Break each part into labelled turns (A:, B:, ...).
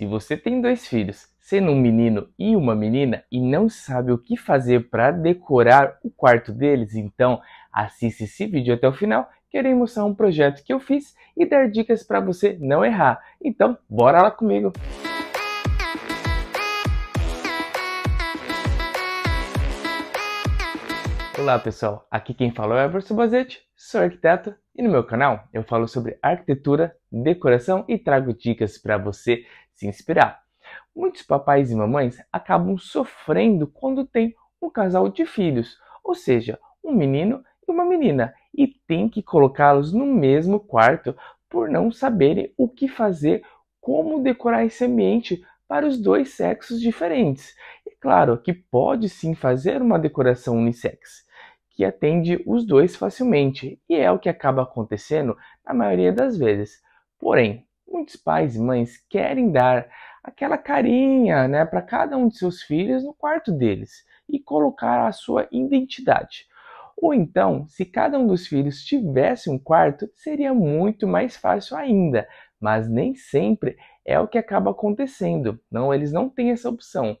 A: Se você tem dois filhos, sendo um menino e uma menina, e não sabe o que fazer para decorar o quarto deles, então assiste esse vídeo até o final, que irei mostrar um projeto que eu fiz e dar dicas para você não errar. Então, bora lá comigo! Olá pessoal, aqui quem fala é o Everson Bazetti, sou arquiteto e no meu canal eu falo sobre arquitetura, decoração e trago dicas para você se inspirar. Muitos papais e mamães acabam sofrendo quando tem um casal de filhos, ou seja, um menino e uma menina, e tem que colocá-los no mesmo quarto por não saberem o que fazer, como decorar esse ambiente para os dois sexos diferentes. E claro que pode sim fazer uma decoração unissex, que atende os dois facilmente, e é o que acaba acontecendo na maioria das vezes. Porém, muitos pais e mães querem dar aquela carinha né, para cada um de seus filhos no quarto deles e colocar a sua identidade. Ou então, se cada um dos filhos tivesse um quarto, seria muito mais fácil ainda, mas nem sempre é o que acaba acontecendo. Não, eles não têm essa opção.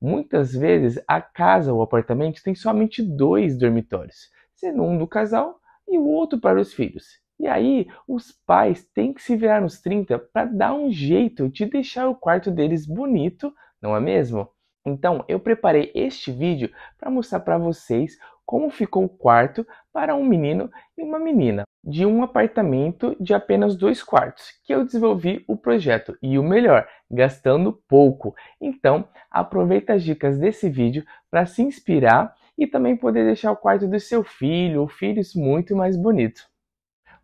A: Muitas vezes a casa ou apartamento tem somente dois dormitórios, sendo um do casal e o outro para os filhos. E aí, os pais têm que se virar nos 30 para dar um jeito de deixar o quarto deles bonito, não é mesmo? Então, eu preparei este vídeo para mostrar para vocês como ficou o quarto para um menino e uma menina de um apartamento de apenas dois quartos, que eu desenvolvi o projeto e o melhor, gastando pouco. Então, aproveita as dicas desse vídeo para se inspirar e também poder deixar o quarto do seu filho ou filhos muito mais bonito.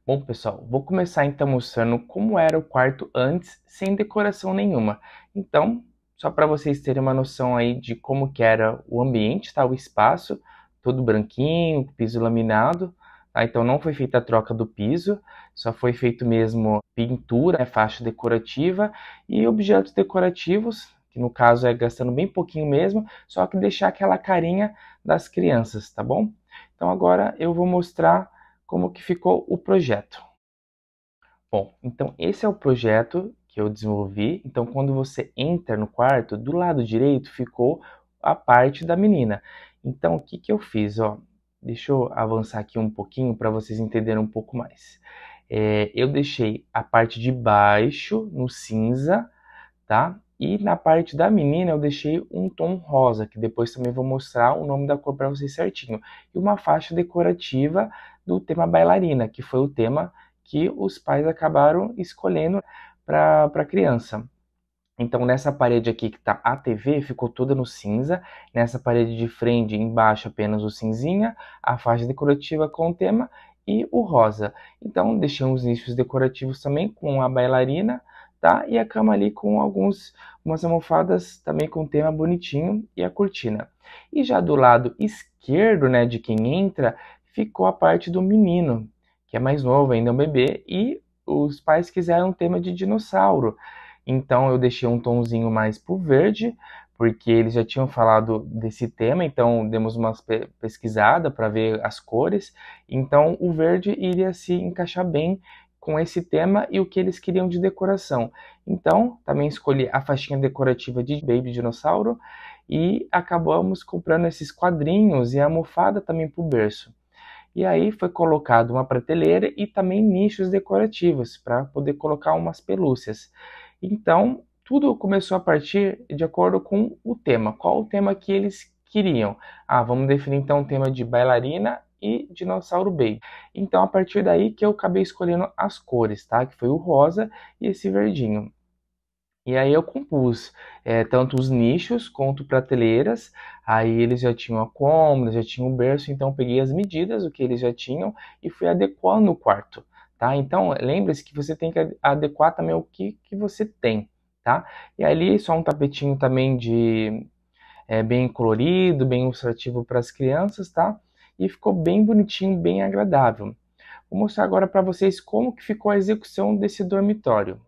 A: Bom, pessoal, vou começar então mostrando como era o quarto antes, sem decoração nenhuma. Então, só para vocês terem uma noção aí de como que era o ambiente, tá? O espaço, todo branquinho, piso laminado, tá? Então não foi feita a troca do piso, só foi feito mesmo pintura, né? faixa decorativa e objetos decorativos, que no caso é gastando bem pouquinho mesmo, só que deixar aquela carinha das crianças, tá bom? Então agora eu vou mostrar como que ficou o projeto. Bom, então esse é o projeto que eu desenvolvi. Então quando você entra no quarto, do lado direito ficou a parte da menina. Então o que, que eu fiz? Ó, deixa eu avançar aqui um pouquinho para vocês entenderem um pouco mais. É, eu deixei a parte de baixo no cinza, tá? E na parte da menina eu deixei um tom rosa, que depois também vou mostrar o nome da cor para vocês certinho. E uma faixa decorativa do tema bailarina, que foi o tema que os pais acabaram escolhendo para a criança. Então, nessa parede aqui que está a TV, ficou toda no cinza. Nessa parede de frente, embaixo, apenas o cinzinha, a faixa decorativa com o tema e o rosa. Então, deixei uns nichos decorativos também com a bailarina, tá? E a cama ali com alguns umas almofadas também com tema bonitinho e a cortina. E já do lado esquerdo, né, de quem entra, ficou a parte do menino, que é mais novo, ainda é um bebê, e os pais quiseram um tema de dinossauro. Então eu deixei um tonzinho mais pro verde, porque eles já tinham falado desse tema, então demos uma pesquisada para ver as cores. Então o verde iria se encaixar bem com esse tema e o que eles queriam de decoração. Então, também escolhi a faixinha decorativa de Baby Dinossauro e acabamos comprando esses quadrinhos e a almofada também para o berço. E aí foi colocado uma prateleira e também nichos decorativos para poder colocar umas pelúcias. Então, tudo começou a partir de acordo com o tema. Qual o tema que eles queriam? Ah, vamos definir então o tema de bailarina e Dinossauro Baby. Então, a partir daí que eu acabei escolhendo as cores, tá? Que foi o rosa e esse verdinho. E aí eu compus é, tanto os nichos quanto prateleiras. Aí eles já tinham a cômoda, já tinham o berço, então peguei as medidas, o que eles já tinham, e fui adequando o quarto. Tá? Então lembre-se que você tem que adequar também o que, que você tem. Tá? E ali só um tapetinho também de é, bem colorido, bem ilustrativo para as crianças, tá? e ficou bem bonitinho, bem agradável. Vou mostrar agora para vocês como que ficou a execução desse dormitório.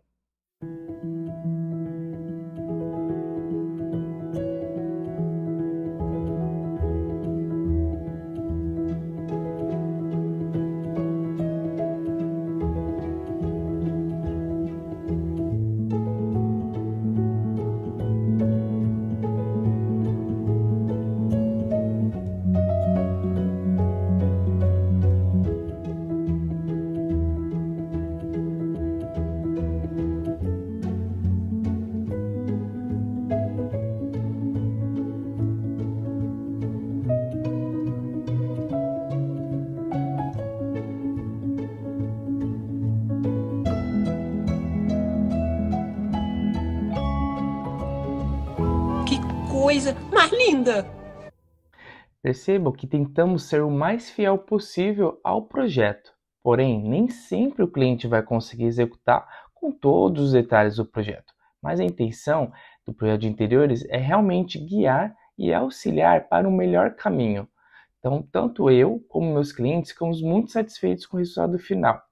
A: coisa mais linda. Perceba que tentamos ser o mais fiel possível ao projeto, porém, nem sempre o cliente vai conseguir executar com todos os detalhes do projeto, mas a intenção do projeto de interiores é realmente guiar e auxiliar para o melhor caminho. Então, tanto eu como meus clientes ficamos muito satisfeitos com o resultado final.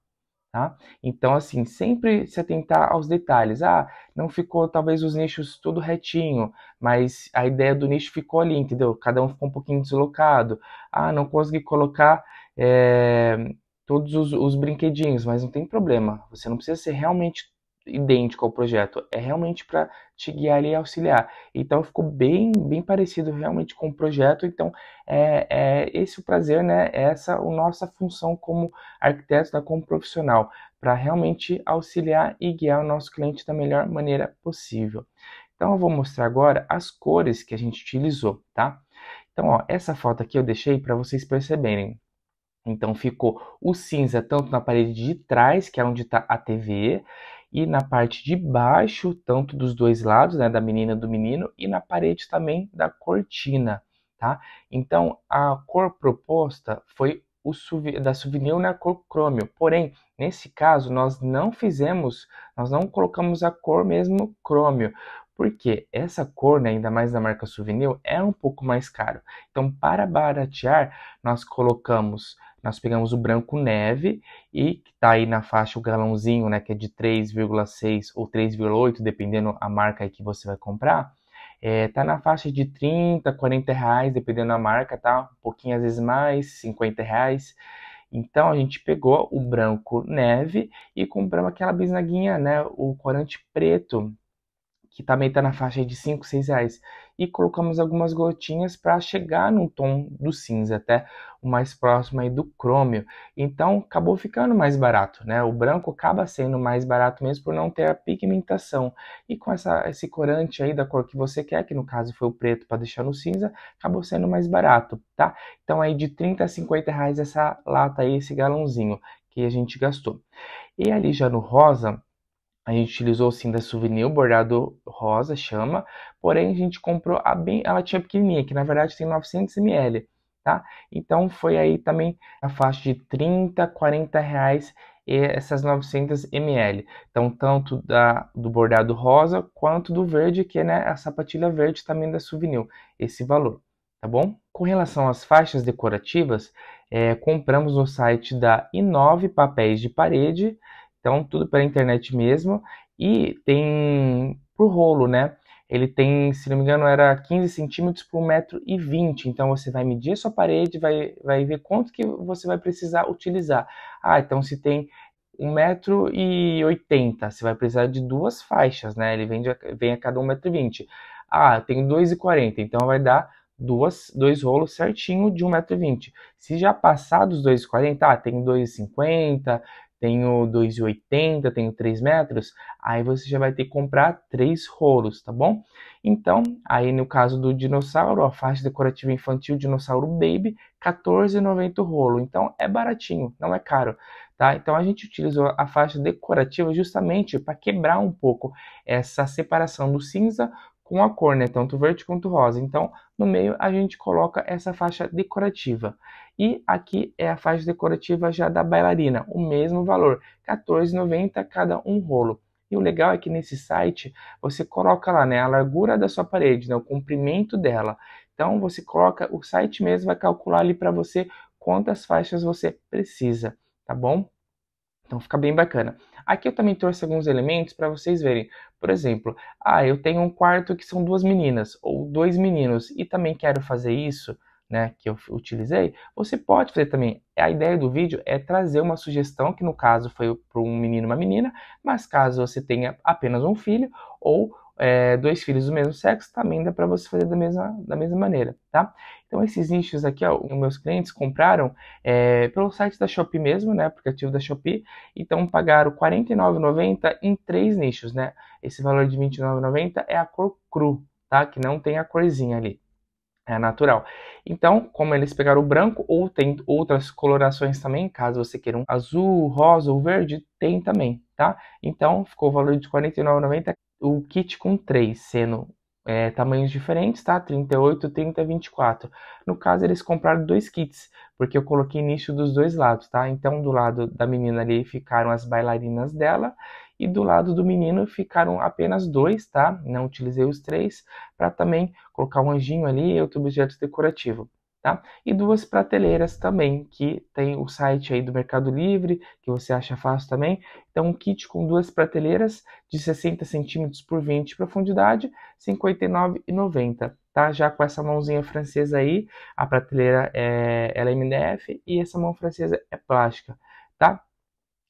A: Tá? Então, assim, sempre se atentar aos detalhes. Ah, não ficou talvez os nichos tudo retinho, mas a ideia do nicho ficou ali, entendeu? Cada um ficou um pouquinho deslocado. Ah, não consegui colocar é, todos os, os brinquedinhos, mas não tem problema. Você não precisa ser realmente idêntico ao projeto, é realmente para te guiar e auxiliar. Então ficou bem, bem parecido realmente com o projeto. Então é, é esse o prazer, né? É essa a nossa função como arquiteto, né? como profissional, para realmente auxiliar e guiar o nosso cliente da melhor maneira possível. Então eu vou mostrar agora as cores que a gente utilizou, tá? Então, ó, essa foto aqui eu deixei para vocês perceberem. Então ficou o cinza tanto na parede de trás, que é onde está a TV, e na parte de baixo, tanto dos dois lados, né, da menina e do menino, e na parede também da cortina, tá? Então, a cor proposta foi o suvi da souvenir na cor crômio. Porém, nesse caso, nós não fizemos, nós não colocamos a cor mesmo crômio, porque essa cor, né, ainda mais da marca souvenir, é um pouco mais caro. Então, para baratear, nós colocamos nós pegamos o branco neve e que está aí na faixa o galãozinho, né, que é de 3,6 ou 3,8, dependendo a marca aí que você vai comprar, é, tá na faixa de 30, 40 reais, dependendo da marca, tá? Um pouquinho às vezes mais, 50 reais. Então a gente pegou o branco neve e compramos aquela bisnaguinha, né, o corante preto, que também tá na faixa de 5, 6 reais e colocamos algumas gotinhas para chegar no tom do cinza, até o mais próximo aí do crômio. Então acabou ficando mais barato, né? O branco acaba sendo mais barato mesmo por não ter a pigmentação. E com essa, esse corante aí da cor que você quer, que no caso foi o preto para deixar no cinza, acabou sendo mais barato, tá? Então aí de 30 a 50 reais essa lata aí, esse galãozinho que a gente gastou. E ali já no rosa, a gente utilizou sim da Souvenir, bordado rosa, chama. Porém, a gente comprou a bem. Ela tinha pequenininha, que na verdade tem 900 ml, tá? Então, foi aí também a faixa de 30, 40 reais essas 900 ml. Então, tanto da, do bordado rosa quanto do verde, que é né, a sapatilha verde também da Souvenir. Esse valor, tá bom? Com relação às faixas decorativas, é, compramos no site da Inove Papéis de Parede então, tudo pela internet mesmo. E tem pro rolo, né? Ele tem, se não me engano, era 15 centímetros por metro e Então você vai medir a sua parede, vai, vai ver quanto que você vai precisar utilizar. Ah, então se tem 1,80m, você vai precisar de duas faixas, né? Ele vende, vem a cada 1,20m. Ah, tem 2,40m, então vai dar duas, dois rolos certinho de 1,20m. Se já passar dos 2,40m, ah, tem 2,50m, tenho 2,80, tenho 3 metros, aí você já vai ter que comprar três rolos, tá bom? Então, aí no caso do dinossauro, a faixa decorativa infantil dinossauro baby, 14,90 rolo. Então é baratinho, não é caro, tá? Então a gente utilizou a faixa decorativa justamente para quebrar um pouco essa separação do cinza com a cor, né? Tanto verde quanto rosa. Então, no meio a gente coloca essa faixa decorativa. E aqui é a faixa decorativa já da bailarina, o mesmo valor, R$14,90 cada um rolo. E o legal é que nesse site você coloca lá, né, a largura da sua parede, né, o comprimento dela. Então você coloca, o site mesmo vai calcular ali para você quantas faixas você precisa, tá bom? Então fica bem bacana. Aqui eu também trouxe alguns elementos para vocês verem. Por exemplo, ah, eu tenho um quarto que são duas meninas ou dois meninos e também quero fazer isso, né, que eu utilizei. Você pode fazer também. A ideia do vídeo é trazer uma sugestão que no caso foi para um menino e uma menina, mas caso você tenha apenas um filho ou é, dois filhos do mesmo sexo, também dá para você fazer da mesma, da mesma maneira, tá? Então esses nichos aqui, ó, meus clientes compraram é, pelo site da Shopee mesmo, né, aplicativo da Shopee, então pagaram R$ 49,90 em três nichos, né? Esse valor de R$ 29,90 é a cor cru, tá? Que não tem a corzinha ali. É natural. Então, como eles pegaram o branco, ou tem outras colorações também, caso você queira um azul, rosa ou verde, tem também, tá? Então, ficou o valor de R$ 49,90 o kit com três, sendo é, tamanhos diferentes, tá? 38, 30, 24. No caso, eles compraram dois kits, porque eu coloquei nicho dos dois lados, tá? Então, do lado da menina ali ficaram as bailarinas dela e do lado do menino ficaram apenas dois, tá? Não utilizei os três para também colocar um anjinho ali e outro objeto decorativo. Tá? E duas prateleiras também, que tem o site aí do Mercado Livre, que você acha fácil também. Então, um kit com duas prateleiras de 60 centímetros por 20 de profundidade, R$ 59,90. Tá? Já com essa mãozinha francesa aí, a prateleira é, ela é MDF e essa mão francesa é plástica. Tá?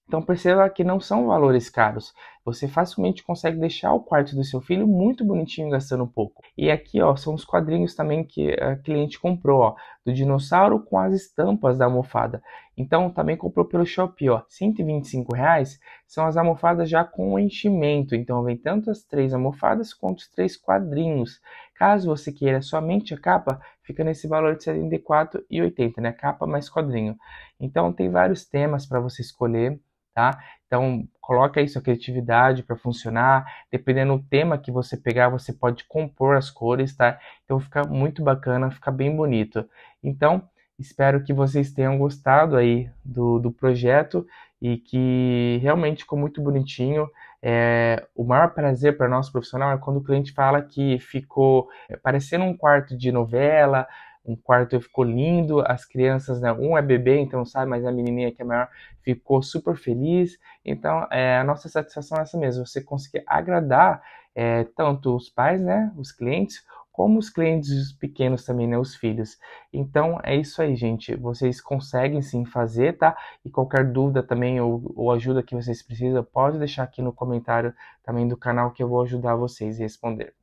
A: Então perceba que não são valores caros. Você facilmente consegue deixar o quarto do seu filho muito bonitinho gastando pouco. E aqui, ó, são os quadrinhos também que a cliente comprou, ó, do dinossauro com as estampas da almofada. Então também comprou pelo Shopee, ó, 125 reais são as almofadas já com enchimento. Então vem tanto as três almofadas quanto os três quadrinhos. Caso você queira somente a capa, fica nesse valor de R$74,80, né? Capa mais quadrinho. Então tem vários temas para você escolher tá? Então, coloca aí sua criatividade para funcionar. Dependendo do tema que você pegar, você pode compor as cores, tá? Então, fica muito bacana, fica bem bonito. Então, espero que vocês tenham gostado aí do, do projeto e que realmente ficou muito bonitinho. É, o maior prazer para nosso profissional é quando o cliente fala que ficou é, parecendo um quarto de novela, um quarto ficou lindo, as crianças, né, um é bebê, então sabe, mas a menininha que é maior ficou super feliz. Então, é, a nossa satisfação é essa mesmo, você conseguir agradar é, tanto os pais, né, os clientes, como os clientes pequenos também, né, os filhos. Então, é isso aí, gente. Vocês conseguem sim fazer, tá? E qualquer dúvida também ou, ou ajuda que vocês precisam, pode deixar aqui no comentário também do canal que eu vou ajudar vocês a responder.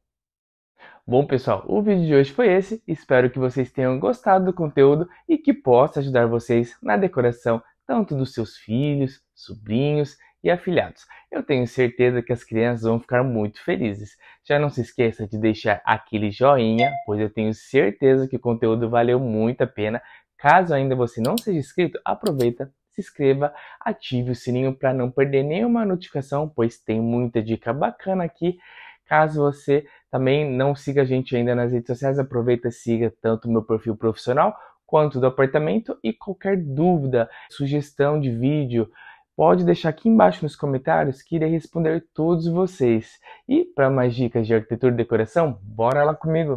A: Bom, pessoal, o vídeo de hoje foi esse. Espero que vocês tenham gostado do conteúdo e que possa ajudar vocês na decoração tanto dos seus filhos, sobrinhos e afilhados. Eu tenho certeza que as crianças vão ficar muito felizes. Já não se esqueça de deixar aquele joinha, pois eu tenho certeza que o conteúdo valeu muito a pena. Caso ainda você não seja inscrito, aproveita, se inscreva, ative o sininho para não perder nenhuma notificação, pois tem muita dica bacana aqui. Caso você também não siga a gente ainda nas redes sociais, aproveita e siga tanto o meu perfil profissional quanto do apartamento e qualquer dúvida, sugestão de vídeo, pode deixar aqui embaixo nos comentários que irei responder todos vocês. E para mais dicas de arquitetura e decoração, bora lá comigo!